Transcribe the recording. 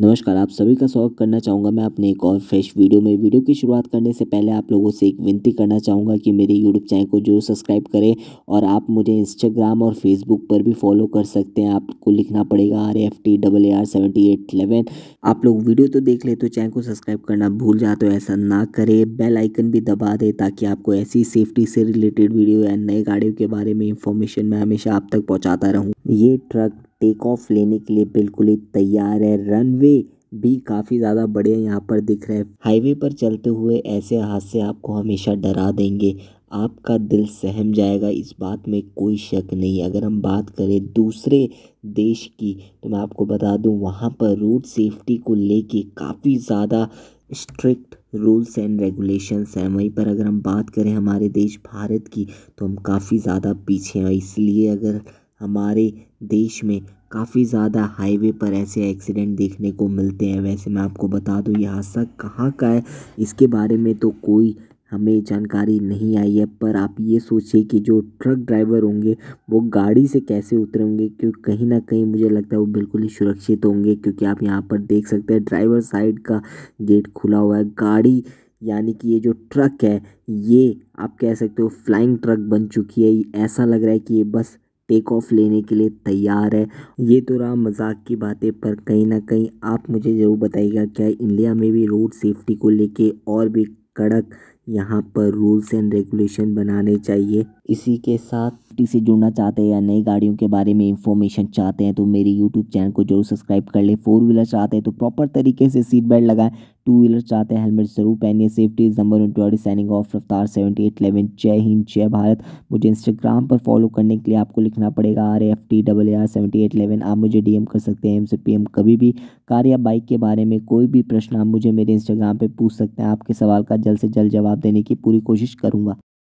नमस्कार आप सभी का स्वागत करना चाहूँगा मैं अपने एक और फ्रेश वीडियो में वीडियो की शुरुआत करने से पहले आप लोगों से एक विनती करना चाहूँगा कि मेरे यूट्यूब चैनल को जो सब्सक्राइब करें और आप मुझे इंस्टाग्राम और फेसबुक पर भी फॉलो कर सकते हैं आपको लिखना पड़ेगा R F T double A R seventy eight eleven आप लोग वीडियो तो देख ले तो चैनल को सब्सक्राइब करना भूल जाते तो ऐसा ना करें बेल आइकन भी दबा दें ताकि आपको ऐसी सेफ्टी से रिलेटेड वीडियो या नए गाड़ियों के बारे में इंफॉर्मेशन मैं हमेशा आप तक पहुँचाता रहूँ ये ट्रक टेक ऑफ लेने के लिए बिल्कुल ही तैयार है रनवे भी काफी ज्यादा बढ़िया यहाँ पर दिख रहे हैं हाईवे पर चलते हुए ऐसे हादसे आपको हमेशा डरा देंगे आपका दिल सहम जाएगा इस बात में कोई शक नहीं अगर हम बात करें दूसरे देश की तो मैं आपको बता दूं वहाँ पर रोड सेफ्टी को लेके काफ़ी ज़्यादा स्ट्रिक्ट रूल्स एंड रेगुलेशंस हैं वहीं पर अगर हम बात करें हमारे देश भारत की तो हम काफ़ी ज़्यादा पीछे हैं इसलिए अगर हमारे देश में काफ़ी ज़्यादा हाईवे पर ऐसे एक्सीडेंट देखने को मिलते हैं वैसे मैं आपको बता दूँ ये हादसा कहाँ का है इसके बारे में तो कोई हमें जानकारी नहीं आई है पर आप ये सोचिए कि जो ट्रक ड्राइवर होंगे वो गाड़ी से कैसे उतरे होंगे क्योंकि कहीं ना कहीं मुझे लगता है वो बिल्कुल ही सुरक्षित होंगे क्योंकि आप यहाँ पर देख सकते हैं ड्राइवर साइड का गेट खुला हुआ है गाड़ी यानी कि ये जो ट्रक है ये आप कह सकते हो फ्लाइंग ट्रक बन चुकी है ऐसा लग रहा है कि ये बस टेक ऑफ लेने के लिए तैयार है ये तो रहा मजाक की बातें पर कहीं ना कहीं आप मुझे ज़रूर बताइएगा क्या इंडिया में भी रोड सेफ्टी को लेके और भी कड़क यहाँ पर रूल्स एंड रेगुलेशन बनाने चाहिए इसी के साथ इसे जुड़ना चाहते हैं या नई गाड़ियों के बारे में इंफॉर्मेशन चाहते हैं तो मेरे यूट्यूब चैनल को जरूर सब्सक्राइब कर लें फोर व्हीलर चाहते हैं तो प्रॉपर तरीके से सीट बेल्ट लगाएं टू व्हीलर चाहते हैं हेलमेट ज़रूर पहनिए safety number one twenty signing off रफ्तार सेवेंटी एट इलेवन जय हिंद जय भारत मुझे इंस्टाग्राम पर फॉलो करने के लिए आपको लिखना पड़ेगा R F T double R seventy eight eleven आप मुझे डी कर सकते हैं एम से पी एम कभी भी कार या बाइक के बारे में कोई भी प्रश्न आप मुझे मेरे इंस्टाग्राम पर पूछ सकते हैं आपके सवाल का जल्द से जल्द जवाब जवाब देने की पूरी कोशिश करूंगा